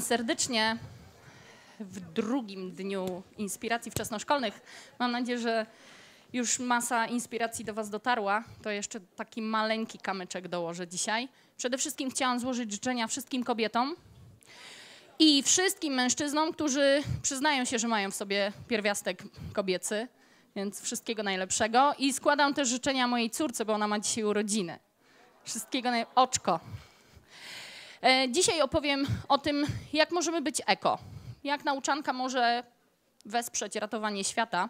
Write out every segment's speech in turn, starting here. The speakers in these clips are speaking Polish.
serdecznie w drugim dniu inspiracji wczesnoszkolnych. Mam nadzieję, że już masa inspiracji do Was dotarła. To jeszcze taki maleńki kamyczek dołożę dzisiaj. Przede wszystkim chciałam złożyć życzenia wszystkim kobietom i wszystkim mężczyznom, którzy przyznają się, że mają w sobie pierwiastek kobiecy, więc wszystkiego najlepszego. I składam też życzenia mojej córce, bo ona ma dzisiaj urodziny. Wszystkiego najlepszego. Oczko. E, dzisiaj opowiem o tym, jak możemy być eko, jak nauczanka może wesprzeć ratowanie świata.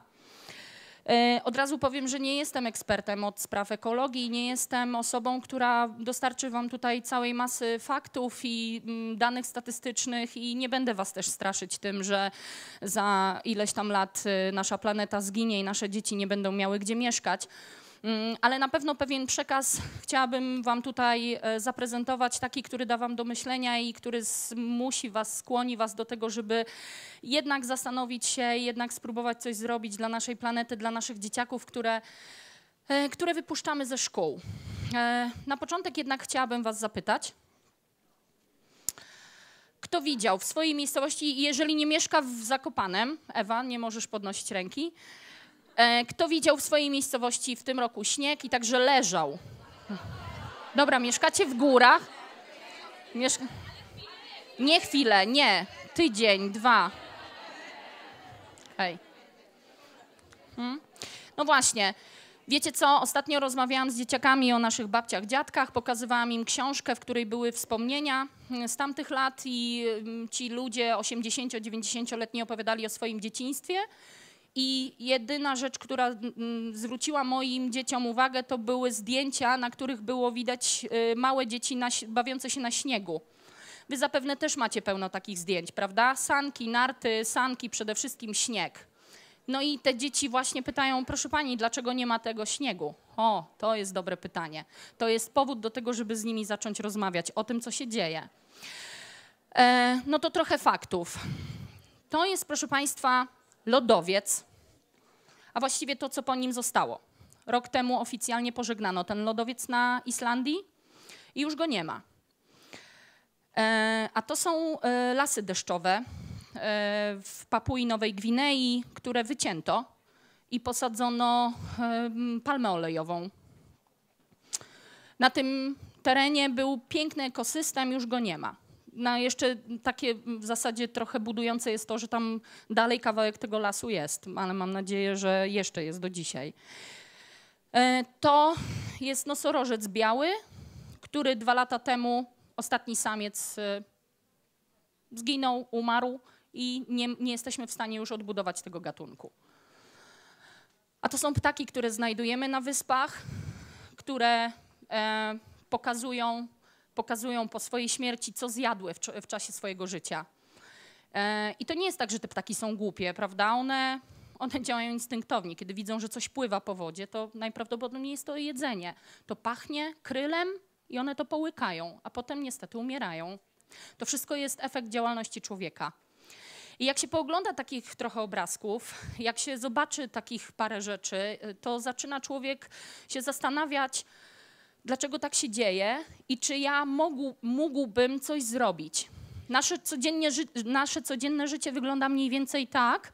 E, od razu powiem, że nie jestem ekspertem od spraw ekologii, nie jestem osobą, która dostarczy Wam tutaj całej masy faktów i mm, danych statystycznych i nie będę Was też straszyć tym, że za ileś tam lat e, nasza planeta zginie i nasze dzieci nie będą miały gdzie mieszkać. Mm, ale na pewno pewien przekaz chciałabym Wam tutaj e, zaprezentować, taki, który da Wam do myślenia i który zmusi Was, skłoni Was do tego, żeby jednak zastanowić się, jednak spróbować coś zrobić dla naszej planety, dla naszych dzieciaków, które, e, które wypuszczamy ze szkół. E, na początek jednak chciałabym Was zapytać, kto widział w swojej miejscowości, jeżeli nie mieszka w Zakopanem, Ewa, nie możesz podnosić ręki, E, kto widział w swojej miejscowości w tym roku śnieg i także leżał? Dobra, mieszkacie w górach? Nie chwilę, nie. Tydzień, dwa. Hej. Hmm? No właśnie. Wiecie co, ostatnio rozmawiałam z dzieciakami o naszych babciach, dziadkach, pokazywałam im książkę, w której były wspomnienia z tamtych lat i mm, ci ludzie 80-90-letni opowiadali o swoim dzieciństwie. I jedyna rzecz, która mm, zwróciła moim dzieciom uwagę, to były zdjęcia, na których było widać y, małe dzieci na, bawiące się na śniegu. Wy zapewne też macie pełno takich zdjęć, prawda? Sanki, narty, sanki, przede wszystkim śnieg. No i te dzieci właśnie pytają, proszę pani, dlaczego nie ma tego śniegu? O, to jest dobre pytanie. To jest powód do tego, żeby z nimi zacząć rozmawiać o tym, co się dzieje. E, no to trochę faktów. To jest, proszę państwa, lodowiec, a właściwie to, co po nim zostało. Rok temu oficjalnie pożegnano ten lodowiec na Islandii i już go nie ma. E, a to są e, lasy deszczowe e, w Papui Nowej Gwinei, które wycięto i posadzono palmę olejową. Na tym terenie był piękny ekosystem, już go nie ma na jeszcze takie w zasadzie trochę budujące jest to, że tam dalej kawałek tego lasu jest, ale mam nadzieję, że jeszcze jest do dzisiaj. E, to jest nosorożec biały, który dwa lata temu ostatni samiec e, zginął, umarł i nie, nie jesteśmy w stanie już odbudować tego gatunku. A to są ptaki, które znajdujemy na wyspach, które e, pokazują pokazują po swojej śmierci, co zjadły w, w czasie swojego życia. E, I to nie jest tak, że te ptaki są głupie, prawda? One, one działają instynktownie. Kiedy widzą, że coś pływa po wodzie, to najprawdopodobniej jest to jedzenie. To pachnie krylem i one to połykają, a potem niestety umierają. To wszystko jest efekt działalności człowieka. I jak się poogląda takich trochę obrazków, jak się zobaczy takich parę rzeczy, y, to zaczyna człowiek się zastanawiać, dlaczego tak się dzieje i czy ja mógł, mógłbym coś zrobić. Nasze, codziennie, nasze codzienne życie wygląda mniej więcej tak.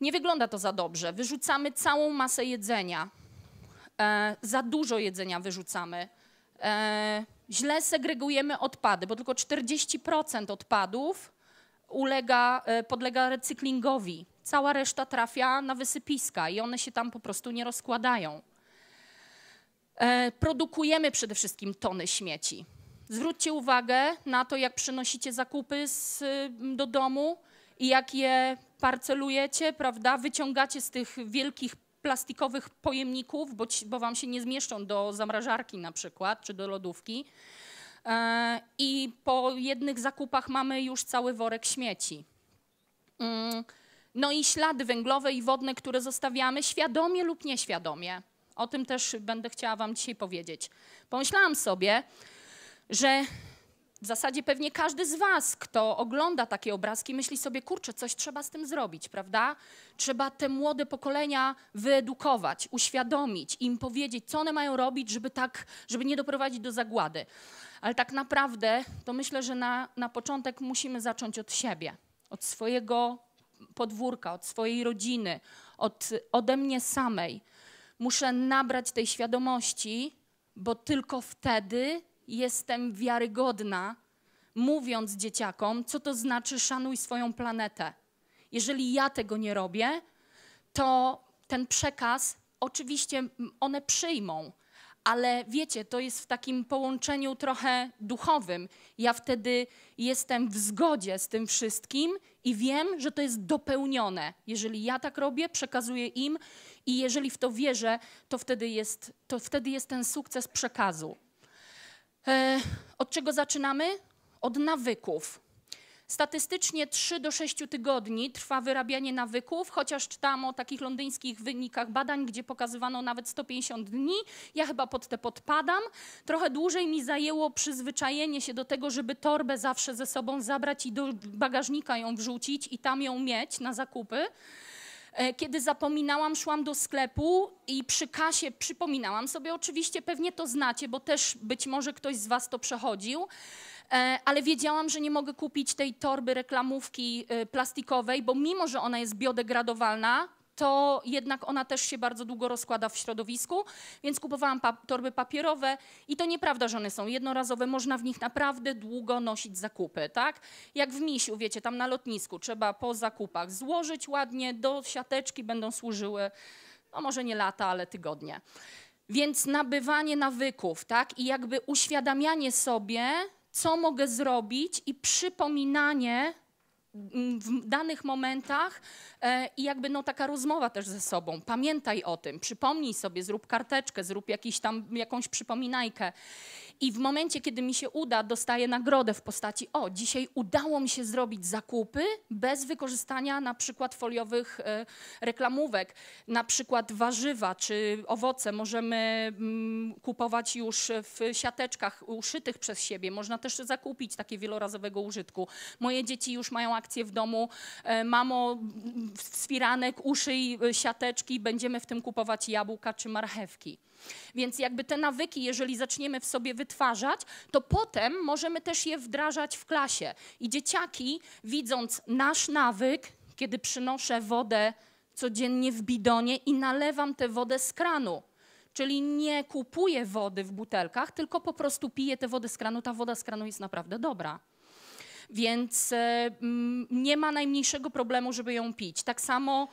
Nie wygląda to za dobrze. Wyrzucamy całą masę jedzenia. E, za dużo jedzenia wyrzucamy. E, źle segregujemy odpady, bo tylko 40% odpadów ulega, e, podlega recyklingowi. Cała reszta trafia na wysypiska i one się tam po prostu nie rozkładają. E, produkujemy przede wszystkim tony śmieci. Zwróćcie uwagę na to, jak przynosicie zakupy z, mm, do domu i jak je parcelujecie, prawda? Wyciągacie z tych wielkich plastikowych pojemników, bo, bo wam się nie zmieszczą do zamrażarki na przykład, czy do lodówki. E, I po jednych zakupach mamy już cały worek śmieci. Mm, no i ślady węglowe i wodne, które zostawiamy świadomie lub nieświadomie. O tym też będę chciała Wam dzisiaj powiedzieć. Pomyślałam sobie, że w zasadzie pewnie każdy z Was, kto ogląda takie obrazki, myśli sobie, kurczę, coś trzeba z tym zrobić, prawda? Trzeba te młode pokolenia wyedukować, uświadomić, im powiedzieć, co one mają robić, żeby, tak, żeby nie doprowadzić do zagłady. Ale tak naprawdę to myślę, że na, na początek musimy zacząć od siebie, od swojego podwórka, od swojej rodziny, od, ode mnie samej Muszę nabrać tej świadomości, bo tylko wtedy jestem wiarygodna, mówiąc dzieciakom, co to znaczy szanuj swoją planetę. Jeżeli ja tego nie robię, to ten przekaz oczywiście one przyjmą, ale wiecie, to jest w takim połączeniu trochę duchowym. Ja wtedy jestem w zgodzie z tym wszystkim i wiem, że to jest dopełnione. Jeżeli ja tak robię, przekazuję im i jeżeli w to wierzę, to wtedy jest, to wtedy jest ten sukces przekazu. E, od czego zaczynamy? Od nawyków. Statystycznie 3 do 6 tygodni trwa wyrabianie nawyków, chociaż czytam o takich londyńskich wynikach badań, gdzie pokazywano nawet 150 dni. Ja chyba pod te podpadam. Trochę dłużej mi zajęło przyzwyczajenie się do tego, żeby torbę zawsze ze sobą zabrać i do bagażnika ją wrzucić i tam ją mieć na zakupy. E, kiedy zapominałam, szłam do sklepu i przy kasie przypominałam sobie, oczywiście pewnie to znacie, bo też być może ktoś z Was to przechodził, e, ale wiedziałam, że nie mogę kupić tej torby reklamówki e, plastikowej, bo mimo, że ona jest biodegradowalna, to jednak ona też się bardzo długo rozkłada w środowisku, więc kupowałam pa torby papierowe i to nieprawda, że one są jednorazowe, można w nich naprawdę długo nosić zakupy, tak? Jak w misiu, wiecie, tam na lotnisku trzeba po zakupach złożyć ładnie, do siateczki będą służyły, no może nie lata, ale tygodnie. Więc nabywanie nawyków, tak? I jakby uświadamianie sobie, co mogę zrobić i przypominanie w danych momentach e, i jakby no taka rozmowa też ze sobą. Pamiętaj o tym, przypomnij sobie, zrób karteczkę, zrób jakiś tam, jakąś przypominajkę. I w momencie, kiedy mi się uda, dostaję nagrodę w postaci o, dzisiaj udało mi się zrobić zakupy bez wykorzystania na przykład foliowych e, reklamówek. Na przykład warzywa czy owoce możemy mm, kupować już w siateczkach uszytych przez siebie. Można też zakupić takie wielorazowego użytku. Moje dzieci już mają akcję w domu. E, mamo, z mm, firanek uszyj e, siateczki, będziemy w tym kupować jabłka czy marchewki. Więc jakby te nawyki, jeżeli zaczniemy w sobie wytwarzać, to potem możemy też je wdrażać w klasie. I dzieciaki, widząc nasz nawyk, kiedy przynoszę wodę codziennie w bidonie i nalewam tę wodę z kranu, czyli nie kupuję wody w butelkach, tylko po prostu piję tę wodę z kranu. Ta woda z kranu jest naprawdę dobra. Więc e, nie ma najmniejszego problemu, żeby ją pić. Tak samo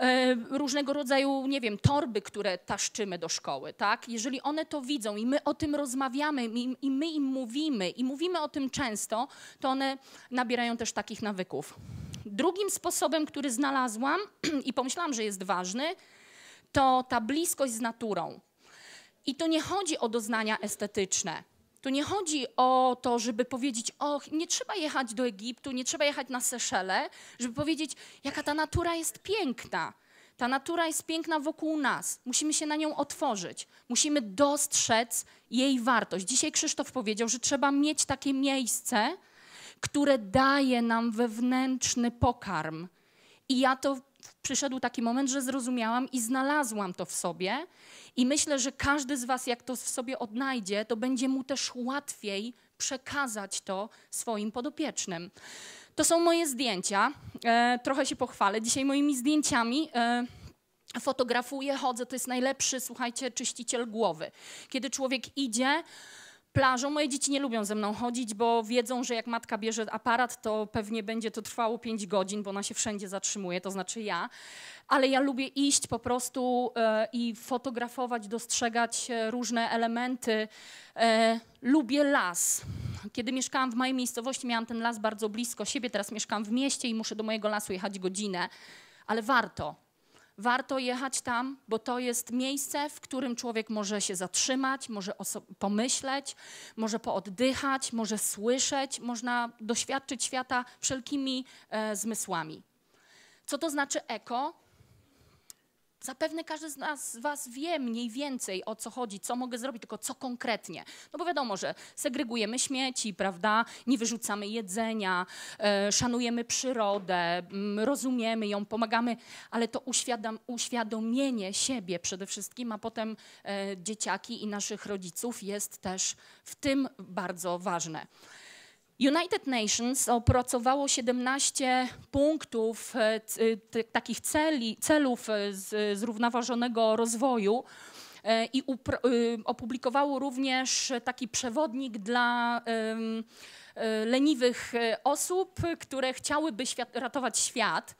E, różnego rodzaju, nie wiem, torby, które taszczymy do szkoły, tak? Jeżeli one to widzą i my o tym rozmawiamy i my im mówimy i mówimy o tym często, to one nabierają też takich nawyków. Drugim sposobem, który znalazłam i pomyślałam, że jest ważny, to ta bliskość z naturą. I to nie chodzi o doznania estetyczne. Tu nie chodzi o to, żeby powiedzieć, och, nie trzeba jechać do Egiptu, nie trzeba jechać na Seszele, żeby powiedzieć, jaka ta natura jest piękna. Ta natura jest piękna wokół nas. Musimy się na nią otworzyć. Musimy dostrzec jej wartość. Dzisiaj Krzysztof powiedział, że trzeba mieć takie miejsce, które daje nam wewnętrzny pokarm. I ja to przyszedł taki moment, że zrozumiałam i znalazłam to w sobie. I myślę, że każdy z Was, jak to w sobie odnajdzie, to będzie mu też łatwiej przekazać to swoim podopiecznym. To są moje zdjęcia. E, trochę się pochwalę dzisiaj moimi zdjęciami. E, fotografuję, chodzę, to jest najlepszy, słuchajcie, czyściciel głowy. Kiedy człowiek idzie, plażą. Moje dzieci nie lubią ze mną chodzić, bo wiedzą, że jak matka bierze aparat, to pewnie będzie to trwało 5 godzin, bo ona się wszędzie zatrzymuje, to znaczy ja. Ale ja lubię iść po prostu e, i fotografować, dostrzegać e, różne elementy. E, lubię las. Kiedy mieszkałam w mojej miejscowości, miałam ten las bardzo blisko siebie, teraz mieszkam w mieście i muszę do mojego lasu jechać godzinę, ale warto warto jechać tam, bo to jest miejsce, w którym człowiek może się zatrzymać, może pomyśleć, może pooddychać, może słyszeć, można doświadczyć świata wszelkimi e, zmysłami. Co to znaczy eko? Zapewne każdy z nas, z Was wie mniej więcej o co chodzi, co mogę zrobić, tylko co konkretnie. No bo wiadomo, że segregujemy śmieci, prawda? Nie wyrzucamy jedzenia, e, szanujemy przyrodę, m, mm, rozumiemy ją, pomagamy, ale to uświadom, uświadomienie siebie przede wszystkim, a potem e, dzieciaki i naszych rodziców jest też w tym bardzo ważne. United Nations opracowało 17 punktów e, e, takich celi, celów e, z, zrównoważonego rozwoju i opublikowało również taki przewodnik dla leniwych osób, które chciałyby świat, ratować świat.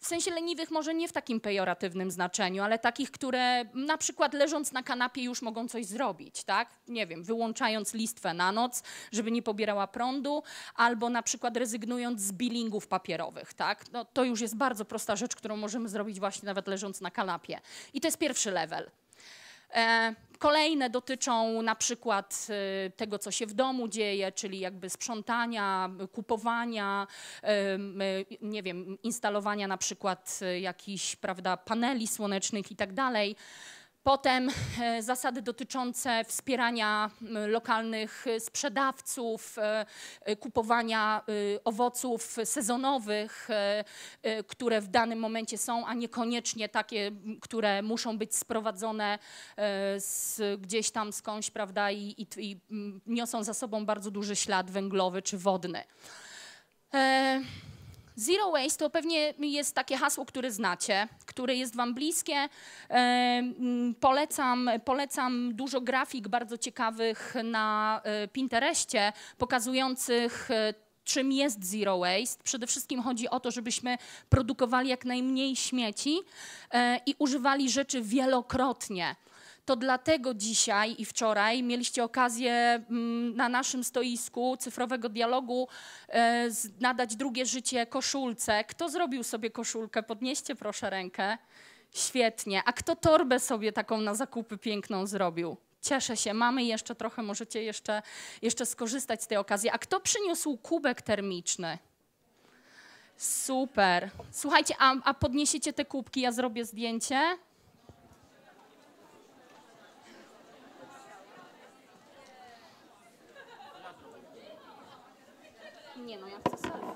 W sensie leniwych może nie w takim pejoratywnym znaczeniu, ale takich, które na przykład leżąc na kanapie już mogą coś zrobić, tak? Nie wiem, wyłączając listwę na noc, żeby nie pobierała prądu, albo na przykład rezygnując z billingów papierowych, tak? No, to już jest bardzo prosta rzecz, którą możemy zrobić właśnie nawet leżąc na kanapie. I to jest pierwszy level. E, kolejne dotyczą na przykład e, tego, co się w domu dzieje, czyli jakby sprzątania, kupowania, e, nie wiem, instalowania na przykład jakichś prawda, paneli słonecznych i tak dalej. Potem e, zasady dotyczące wspierania lokalnych sprzedawców, e, e, kupowania owoców sezonowych, które w danym momencie są, a niekoniecznie takie, które muszą być sprowadzone z, gdzieś tam skądś, prawda, i, i, i niosą za sobą bardzo duży ślad węglowy czy wodny. Zero waste to pewnie jest takie hasło, które znacie, które jest Wam bliskie. E, mm, polecam, polecam dużo grafik bardzo ciekawych na e, Pinterestie pokazujących e, czym jest zero waste. Przede wszystkim chodzi o to, żebyśmy produkowali jak najmniej śmieci i używali rzeczy wielokrotnie. To dlatego dzisiaj i wczoraj mieliście okazję mm, na naszym stoisku cyfrowego dialogu e, nadać drugie życie koszulce. Kto zrobił sobie koszulkę? Podnieście proszę rękę. Świetnie. A kto torbę sobie taką na zakupy piękną zrobił? Cieszę się, mamy jeszcze trochę, możecie jeszcze, jeszcze skorzystać z tej okazji. A kto przyniósł kubek termiczny? Super. Słuchajcie, a, a podniesiecie te kubki, ja zrobię zdjęcie. Nie no, ja chcę selfie.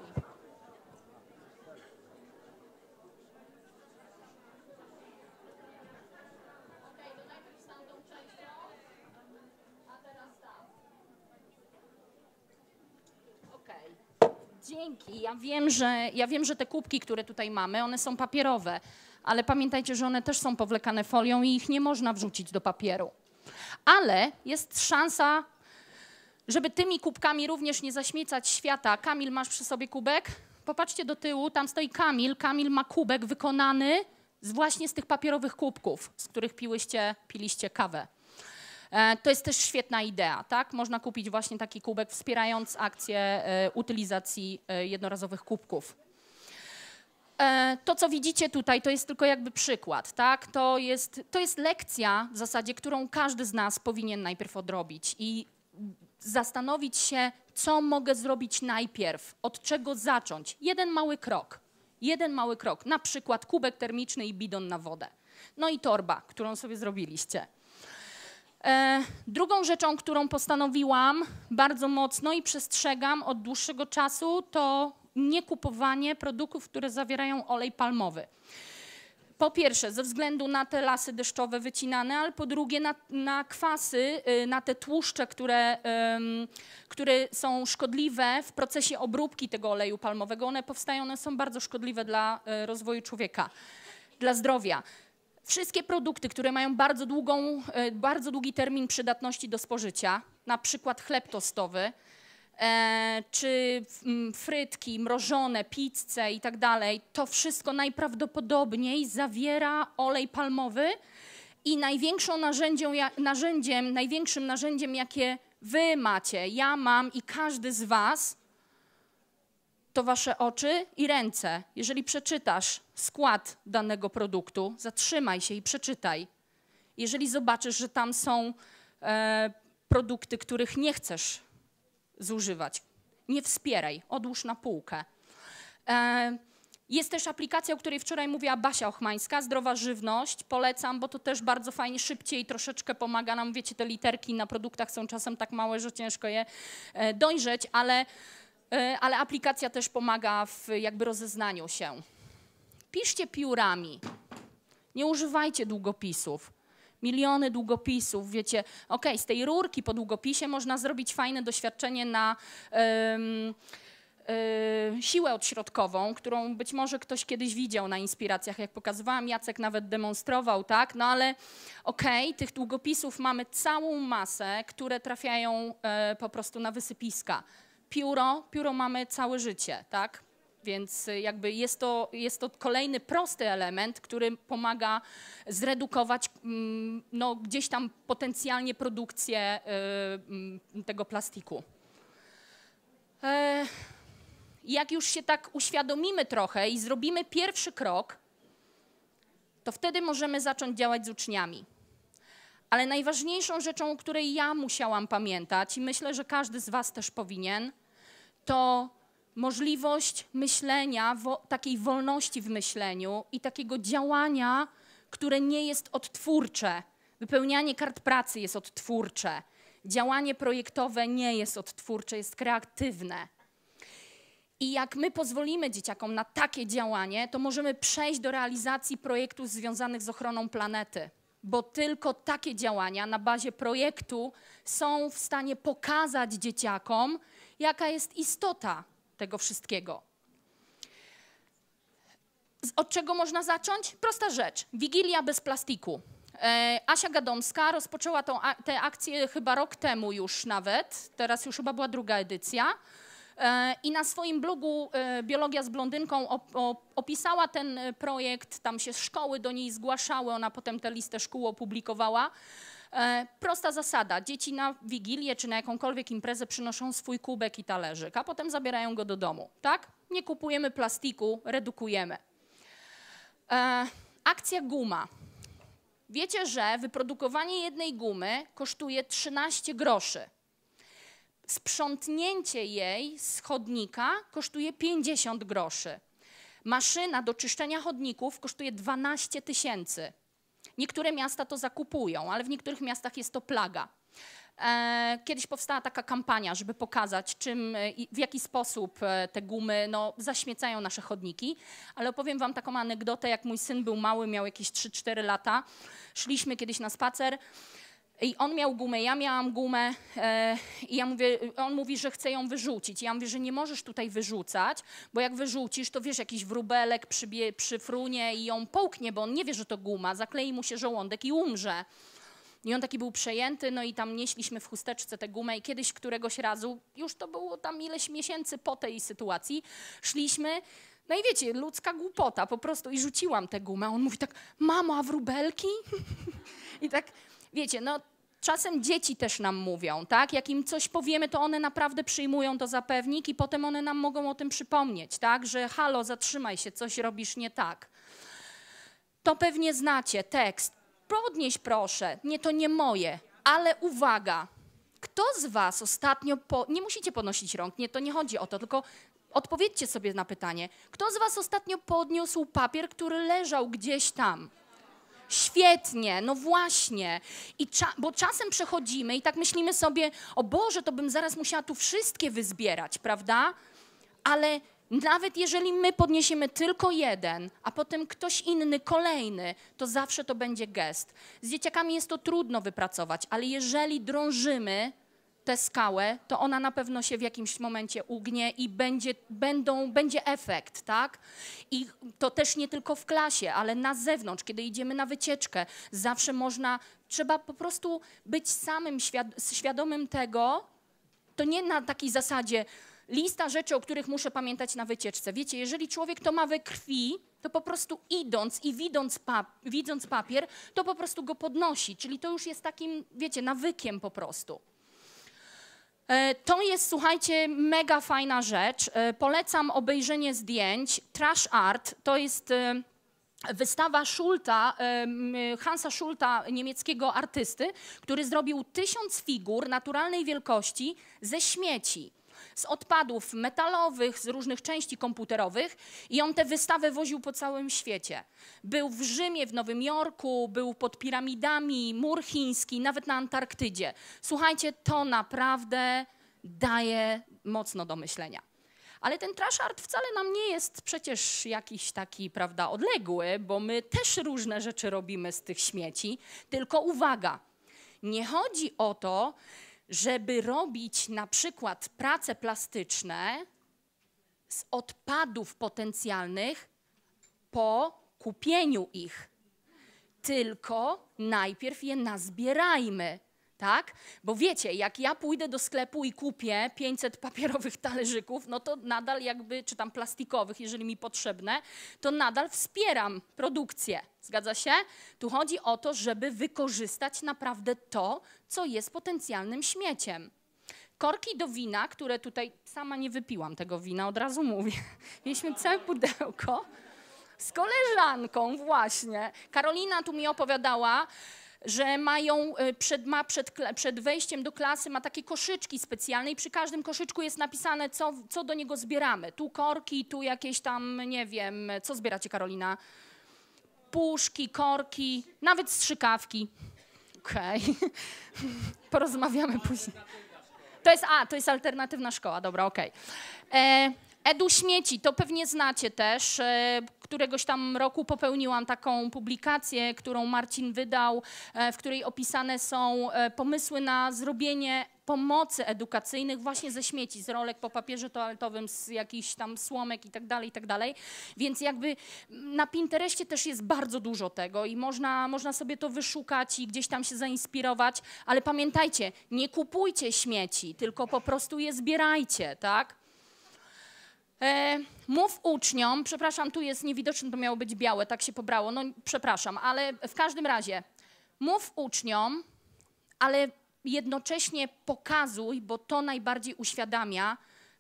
Dzięki. Ja wiem, że, ja wiem, że te kubki, które tutaj mamy, one są papierowe, ale pamiętajcie, że one też są powlekane folią i ich nie można wrzucić do papieru. Ale jest szansa żeby tymi kubkami również nie zaśmiecać świata, Kamil, masz przy sobie kubek? Popatrzcie do tyłu, tam stoi Kamil. Kamil ma kubek wykonany z właśnie z tych papierowych kubków, z których piłyście, piliście kawę. E, to jest też świetna idea, tak? Można kupić właśnie taki kubek, wspierając akcję e, utylizacji e, jednorazowych kubków. To, co widzicie tutaj, to jest tylko jakby przykład, tak? To jest, to jest lekcja w zasadzie, którą każdy z nas powinien najpierw odrobić. I zastanowić się, co mogę zrobić najpierw, od czego zacząć. Jeden mały krok, jeden mały krok, na przykład kubek termiczny i bidon na wodę. No i torba, którą sobie zrobiliście. E, drugą rzeczą, którą postanowiłam bardzo mocno i przestrzegam od dłuższego czasu, to nie kupowanie produktów, które zawierają olej palmowy. Po pierwsze, ze względu na te lasy deszczowe wycinane, ale po drugie na, na kwasy, y, na te tłuszcze, które, które są szkodliwe w procesie obróbki tego oleju palmowego. One powstają, one są bardzo szkodliwe dla y, rozwoju człowieka, dla zdrowia. Wszystkie produkty, które mają bardzo, długą, y, bardzo długi termin przydatności do spożycia, na przykład chleb tostowy, E, czy frytki, mrożone, pizze i tak dalej, to wszystko najprawdopodobniej zawiera olej palmowy i największą narzędziem, narzędziem, największym narzędziem, jakie wy macie, ja mam i każdy z was, to wasze oczy i ręce. Jeżeli przeczytasz skład danego produktu, zatrzymaj się i przeczytaj. Jeżeli zobaczysz, że tam są e, produkty, których nie chcesz zużywać. Nie wspieraj, odłóż na półkę. E, jest też aplikacja, o której wczoraj mówiła Basia Ochmańska, Zdrowa Żywność. Polecam, bo to też bardzo fajnie, szybciej troszeczkę pomaga nam. Wiecie, te literki na produktach są czasem tak małe, że ciężko je e, dojrzeć, ale, e, ale aplikacja też pomaga w jakby rozeznaniu się. Piszcie piórami. Nie używajcie długopisów miliony długopisów, wiecie, ok, z tej rurki po długopisie można zrobić fajne doświadczenie na um, siłę odśrodkową, którą być może ktoś kiedyś widział na inspiracjach, jak pokazywałam, Jacek nawet demonstrował, tak, no ale ok, tych długopisów mamy całą masę, które trafiają e, po prostu na wysypiska. Pióro, pióro mamy całe życie, tak, więc y, jakby jest to, jest to kolejny prosty element, który pomaga zredukować mm, no, gdzieś tam potencjalnie produkcję y, mm, tego plastiku. E, jak już się tak uświadomimy trochę i zrobimy pierwszy krok, to wtedy możemy zacząć działać z uczniami. Ale najważniejszą rzeczą, o której ja musiałam pamiętać i myślę, że każdy z Was też powinien, to możliwość myślenia, wo, takiej wolności w myśleniu i takiego działania, które nie jest odtwórcze. Wypełnianie kart pracy jest odtwórcze. Działanie projektowe nie jest odtwórcze, jest kreatywne. I jak my pozwolimy dzieciakom na takie działanie, to możemy przejść do realizacji projektów związanych z ochroną planety, bo tylko takie działania na bazie projektu są w stanie pokazać dzieciakom, jaka jest istota tego wszystkiego. Od czego można zacząć? Prosta rzecz. Wigilia bez plastiku. E, Asia Gadomska rozpoczęła tą, tę akcję chyba rok temu już nawet, teraz już chyba była druga edycja. E, I na swoim blogu e, Biologia z blondynką opisała ten projekt, tam się szkoły do niej zgłaszały, ona potem tę listę szkół opublikowała. E, prosta zasada. Dzieci na wigilię czy na jakąkolwiek imprezę przynoszą swój kubek i talerzyk, a potem zabierają go do domu. Tak? Nie kupujemy plastiku, redukujemy. E, akcja guma. Wiecie, że wyprodukowanie jednej gumy kosztuje 13 groszy. Sprzątnięcie jej z chodnika kosztuje 50 groszy. Maszyna do czyszczenia chodników kosztuje 12 tysięcy. Niektóre miasta to zakupują, ale w niektórych miastach jest to plaga. E, kiedyś powstała taka kampania, żeby pokazać, czym, e, w jaki sposób e, te gumy no, zaśmiecają nasze chodniki. Ale opowiem Wam taką anegdotę, jak mój syn był mały, miał jakieś 3-4 lata. Szliśmy kiedyś na spacer i on miał gumę, ja miałam gumę e, i ja mówię, on mówi, że chce ją wyrzucić. Ja mówię, że nie możesz tutaj wyrzucać, bo jak wyrzucisz, to wiesz, jakiś wróbelek przybie, przyfrunie i ją połknie, bo on nie wie, że to guma, zaklei mu się żołądek i umrze. I on taki był przejęty, no i tam nieśliśmy w chusteczce tę gumę i kiedyś któregoś razu, już to było tam ileś miesięcy po tej sytuacji, szliśmy, no i wiecie, ludzka głupota po prostu i rzuciłam tę gumę. On mówi tak, mamo, a wróbelki? I tak, wiecie, no Czasem dzieci też nam mówią, tak? Jak im coś powiemy, to one naprawdę przyjmują to za pewnik i potem one nam mogą o tym przypomnieć, tak? Że halo, zatrzymaj się, coś robisz nie tak. To pewnie znacie tekst. Podnieś proszę, nie to nie moje, ale uwaga. Kto z was ostatnio, po... nie musicie podnosić rąk, nie, to nie chodzi o to, tylko odpowiedzcie sobie na pytanie. Kto z was ostatnio podniósł papier, który leżał gdzieś tam? świetnie, no właśnie. I cza bo czasem przechodzimy i tak myślimy sobie, o Boże, to bym zaraz musiała tu wszystkie wyzbierać, prawda? Ale nawet jeżeli my podniesiemy tylko jeden, a potem ktoś inny, kolejny, to zawsze to będzie gest. Z dzieciakami jest to trudno wypracować, ale jeżeli drążymy, tę skałę, to ona na pewno się w jakimś momencie ugnie i będzie, będą, będzie efekt, tak? I to też nie tylko w klasie, ale na zewnątrz, kiedy idziemy na wycieczkę, zawsze można, trzeba po prostu być samym świad świadomym tego, to nie na takiej zasadzie lista rzeczy, o których muszę pamiętać na wycieczce. Wiecie, jeżeli człowiek to ma we krwi, to po prostu idąc i widząc, pap widząc papier, to po prostu go podnosi, czyli to już jest takim, wiecie, nawykiem po prostu. E, to jest, słuchajcie, mega fajna rzecz. E, polecam obejrzenie zdjęć. Trash Art to jest e, wystawa Schulta, Hansa Schulta, niemieckiego artysty, który zrobił tysiąc figur naturalnej wielkości ze śmieci z odpadów metalowych, z różnych części komputerowych i on te wystawy woził po całym świecie. Był w Rzymie, w Nowym Jorku, był pod piramidami, mur chiński, nawet na Antarktydzie. Słuchajcie, to naprawdę daje mocno do myślenia. Ale ten trash art wcale nam nie jest przecież jakiś taki, prawda, odległy, bo my też różne rzeczy robimy z tych śmieci. Tylko uwaga, nie chodzi o to, żeby robić na przykład prace plastyczne z odpadów potencjalnych po kupieniu ich. Tylko najpierw je nazbierajmy tak? Bo wiecie, jak ja pójdę do sklepu i kupię 500 papierowych talerzyków, no to nadal jakby, czy tam plastikowych, jeżeli mi potrzebne, to nadal wspieram produkcję. Zgadza się? Tu chodzi o to, żeby wykorzystać naprawdę to, co jest potencjalnym śmieciem. Korki do wina, które tutaj sama nie wypiłam tego wina, od razu mówię. Mieliśmy całe pudełko z koleżanką właśnie. Karolina tu mi opowiadała, że mają e, przed, ma przed, przed wejściem do klasy ma takie koszyczki specjalne i przy każdym koszyczku jest napisane, co, co do niego zbieramy. Tu korki, tu jakieś tam, nie wiem, co zbieracie Karolina? Puszki, korki, nawet strzykawki. Okej, okay. porozmawiamy później. To jest, a, to jest alternatywna szkoła, dobra, okej. Okay. E, Edu śmieci, to pewnie znacie też. E, któregoś tam roku popełniłam taką publikację, którą Marcin wydał, e, w której opisane są e, pomysły na zrobienie pomocy edukacyjnych właśnie ze śmieci, z rolek po papierze toaletowym, z jakichś tam słomek i tak dalej, i tak dalej. Więc jakby mm, na Pinterestie też jest bardzo dużo tego i można, można sobie to wyszukać i gdzieś tam się zainspirować, ale pamiętajcie, nie kupujcie śmieci, tylko po prostu je zbierajcie, tak? E, mów uczniom, przepraszam, tu jest niewidoczne, to miało być białe, tak się pobrało, no przepraszam, ale w każdym razie, mów uczniom, ale jednocześnie pokazuj, bo to najbardziej uświadamia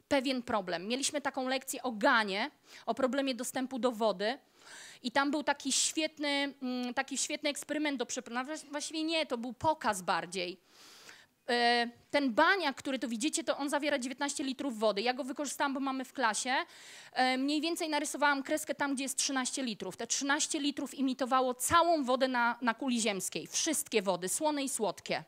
pewien problem. Mieliśmy taką lekcję o ganie, o problemie dostępu do wody. I tam był taki świetny, mm, taki świetny eksperyment do przeprowadzenia. Właściwie nie, to był pokaz bardziej E, ten baniak, który tu widzicie, to on zawiera 19 litrów wody. Ja go wykorzystałam, bo mamy w klasie. E, mniej więcej narysowałam kreskę tam, gdzie jest 13 litrów. Te 13 litrów imitowało całą wodę na, na kuli ziemskiej. Wszystkie wody, słone i słodkie.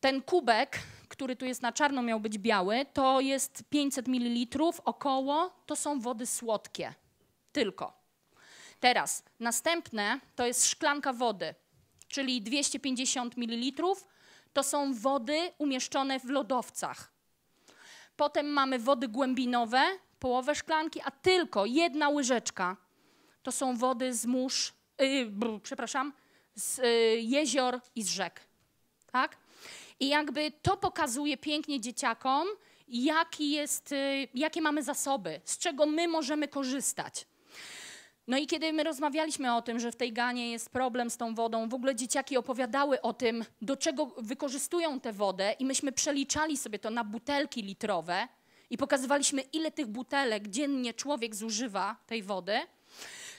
Ten kubek, który tu jest na czarno, miał być biały, to jest 500 ml, około to są wody słodkie. Tylko. Teraz następne to jest szklanka wody, czyli 250 ml to są wody umieszczone w lodowcach. Potem mamy wody głębinowe, połowę szklanki, a tylko jedna łyżeczka to są wody z mórz, yy, brr, przepraszam, z yy, jezior i z rzek. Tak? I jakby to pokazuje pięknie dzieciakom, jaki jest, yy, jakie mamy zasoby, z czego my możemy korzystać. No i kiedy my rozmawialiśmy o tym, że w tej ganie jest problem z tą wodą, w ogóle dzieciaki opowiadały o tym, do czego wykorzystują tę wodę i myśmy przeliczali sobie to na butelki litrowe i pokazywaliśmy, ile tych butelek dziennie człowiek zużywa tej wody,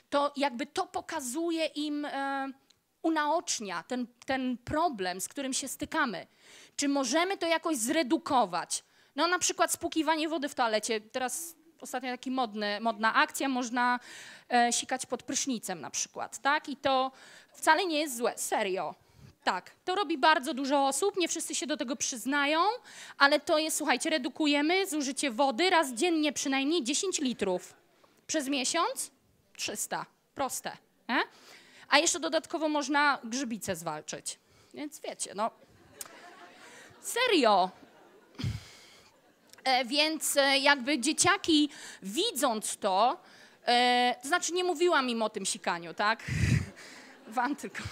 to jakby to pokazuje im, e, unaocznia ten, ten problem, z którym się stykamy. Czy możemy to jakoś zredukować? No na przykład spłukiwanie wody w toalecie. Teraz ostatnio taki modny, modna akcja, można e, sikać pod prysznicem na przykład, tak? I to wcale nie jest złe, serio. Tak, to robi bardzo dużo osób, nie wszyscy się do tego przyznają, ale to jest, słuchajcie, redukujemy zużycie wody raz dziennie przynajmniej 10 litrów. Przez miesiąc 300, proste. E? A jeszcze dodatkowo można grzybice zwalczyć. Więc wiecie, no serio, E, więc e, jakby dzieciaki widząc to, e, to znaczy nie mówiłam im o tym sikaniu, tak? Wam tylko.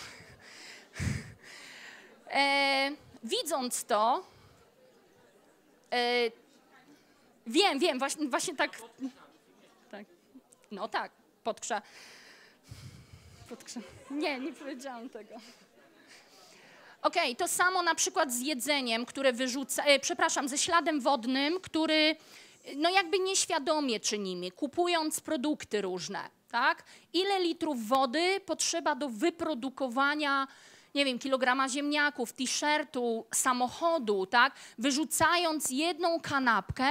Widząc to, wiem, wiem, właśnie, właśnie tak, tak. No tak, podkrza. podkrza. Nie, nie powiedziałam tego. Okej, okay, to samo na przykład z jedzeniem, które wyrzuca, e, przepraszam, ze śladem wodnym, który e, no jakby nieświadomie czynimy, kupując produkty różne, tak? Ile litrów wody potrzeba do wyprodukowania nie wiem, kilograma ziemniaków, t-shirtu, samochodu, tak? Wyrzucając jedną kanapkę,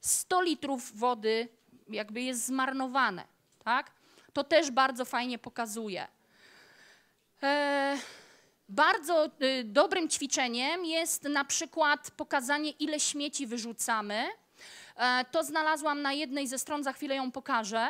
100 litrów wody jakby jest zmarnowane, tak? To też bardzo fajnie pokazuje. Eee... Bardzo y, dobrym ćwiczeniem jest na przykład pokazanie, ile śmieci wyrzucamy. E, to znalazłam na jednej ze stron, za chwilę ją pokażę.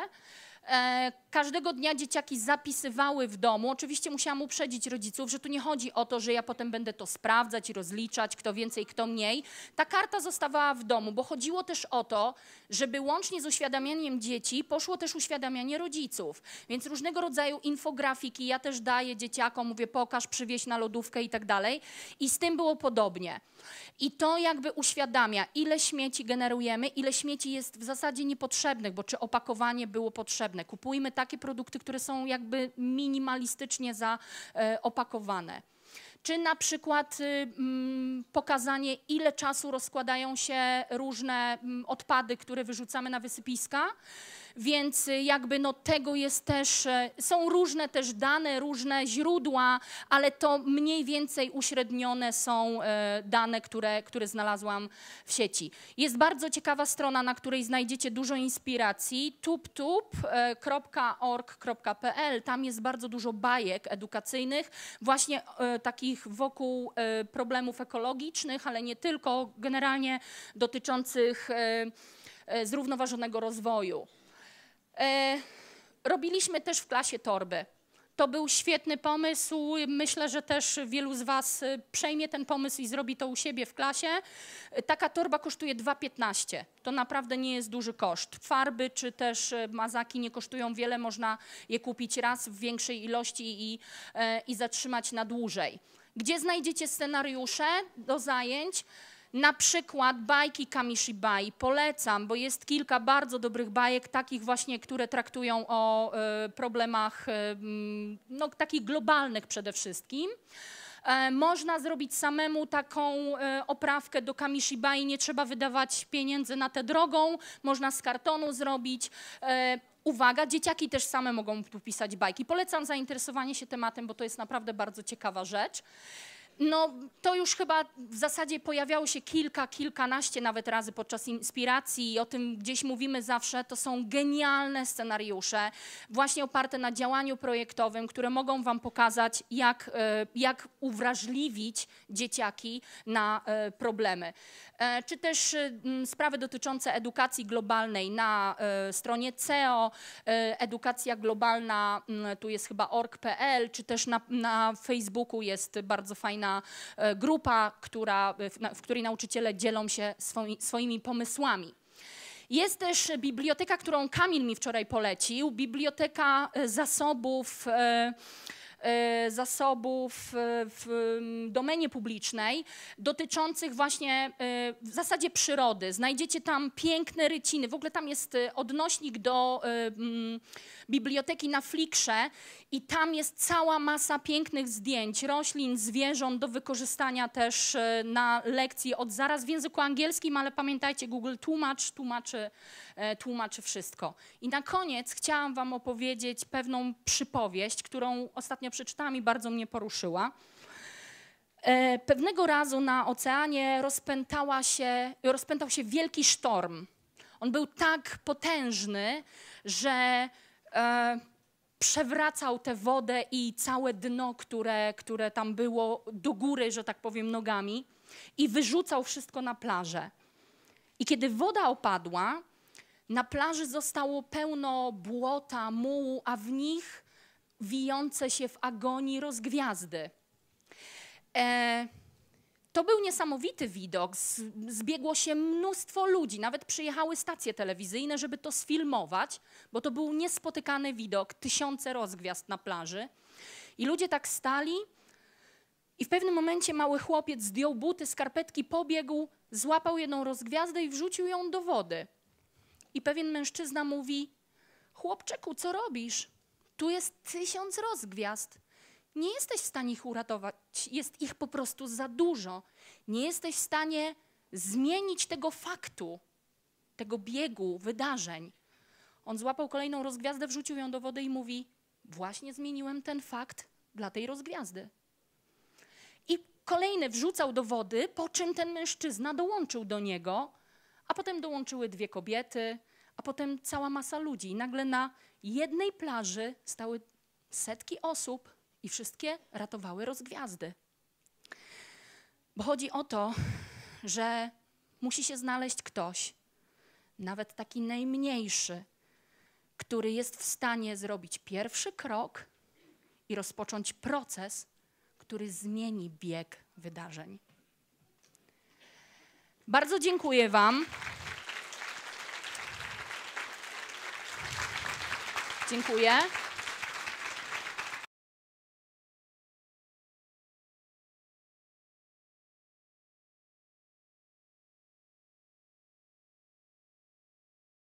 E, każdego dnia dzieciaki zapisywały w domu. Oczywiście musiałam uprzedzić rodziców, że tu nie chodzi o to, że ja potem będę to sprawdzać i rozliczać, kto więcej, kto mniej. Ta karta zostawała w domu, bo chodziło też o to, żeby łącznie z uświadamianiem dzieci poszło też uświadamianie rodziców. Więc różnego rodzaju infografiki ja też daję dzieciakom, mówię pokaż, przywieź na lodówkę i tak dalej. I z tym było podobnie. I to jakby uświadamia, ile śmieci generujemy, ile śmieci jest w zasadzie niepotrzebnych, bo czy opakowanie było potrzebne potrzebne. Kupujmy takie produkty, które są jakby minimalistycznie zaopakowane czy na przykład y, mm, pokazanie, ile czasu rozkładają się różne mm, odpady, które wyrzucamy na wysypiska. Więc y, jakby no tego jest też, y, są różne też dane, różne źródła, ale to mniej więcej uśrednione są dane, które, które znalazłam w sieci. Jest bardzo ciekawa strona, na której znajdziecie dużo inspiracji, tubtub.org.pl. Tam jest bardzo dużo bajek edukacyjnych, właśnie takich wszystkich wokół e, problemów ekologicznych, ale nie tylko, generalnie dotyczących e, e, zrównoważonego rozwoju. Robiliśmy też w klasie torby. To był świetny pomysł. Myślę, że też wielu z Was przejmie ten pomysł i zrobi to u siebie w klasie. Taka torba kosztuje 2,15. To naprawdę nie jest duży koszt. Farby czy też mazaki nie kosztują wiele, można je kupić raz w większej ilości i, i zatrzymać na dłużej gdzie znajdziecie scenariusze do zajęć, na przykład bajki Kamishibai polecam, bo jest kilka bardzo dobrych bajek, takich właśnie, które traktują o e, problemach e, no, takich globalnych przede wszystkim. E, można zrobić samemu taką oprawkę do Kamishibai, nie trzeba wydawać pieniędzy na tę drogą, można z kartonu zrobić. Uwaga, dzieciaki też same mogą tu pisać bajki. Polecam zainteresowanie się tematem, bo to jest naprawdę bardzo ciekawa rzecz. No, to już chyba w zasadzie pojawiało się kilka, kilkanaście nawet razy podczas inspiracji i o tym gdzieś mówimy zawsze. To są genialne scenariusze, właśnie oparte na działaniu projektowym, które mogą Wam pokazać, jak, e, jak uwrażliwić dzieciaki na e, problemy. E, czy też sprawy dotyczące edukacji globalnej na stronie CEO, edukacja globalna, tu jest chyba org.pl, czy też na, na Facebooku jest bardzo fajna E, grupa, która, w której nauczyciele dzielą się swoimi pomysłami. Jest też biblioteka, którą Kamil mi wczoraj polecił, biblioteka e, zasobów. E, E, zasobów e, w domenie publicznej dotyczących właśnie e, w zasadzie przyrody. Znajdziecie tam piękne ryciny, w ogóle tam jest odnośnik do biblioteki na Flikrze i tam jest cała masa pięknych zdjęć roślin, zwierząt do wykorzystania też na lekcji od zaraz w języku angielskim, ale pamiętajcie, Google tłumacz tłumaczy E, tłumaczy wszystko. I na koniec chciałam Wam opowiedzieć pewną przypowieść, którą ostatnio przeczytałam i bardzo mnie poruszyła. E, pewnego razu na oceanie rozpętała się, rozpętał się wielki sztorm. On był tak potężny, że e, przewracał tę wodę i całe dno, które, które tam było do góry, że tak powiem, nogami, i wyrzucał wszystko na plażę. I kiedy woda opadła, na plaży zostało pełno błota, mułu, a w nich wijące się w agonii rozgwiazdy. E, to był niesamowity widok. Zbiegło się mnóstwo ludzi, nawet przyjechały stacje telewizyjne, żeby to sfilmować, bo to był niespotykany widok, tysiące rozgwiazd na plaży. I ludzie tak stali, i w pewnym momencie mały chłopiec zdjął buty, skarpetki, pobiegł, złapał jedną rozgwiazdę i wrzucił ją do wody. I pewien mężczyzna mówi: Chłopczyku, co robisz? Tu jest tysiąc rozgwiazd. Nie jesteś w stanie ich uratować, jest ich po prostu za dużo. Nie jesteś w stanie zmienić tego faktu, tego biegu wydarzeń. On złapał kolejną rozgwiazdę, wrzucił ją do wody i mówi: Właśnie zmieniłem ten fakt dla tej rozgwiazdy. I kolejny wrzucał do wody, po czym ten mężczyzna dołączył do niego a potem dołączyły dwie kobiety, a potem cała masa ludzi. I nagle na jednej plaży stały setki osób i wszystkie ratowały rozgwiazdy. Bo chodzi o to, że musi się znaleźć ktoś, nawet taki najmniejszy, który jest w stanie zrobić pierwszy krok i rozpocząć proces, który zmieni bieg wydarzeń. Bardzo dziękuję Wam. Dziękuję.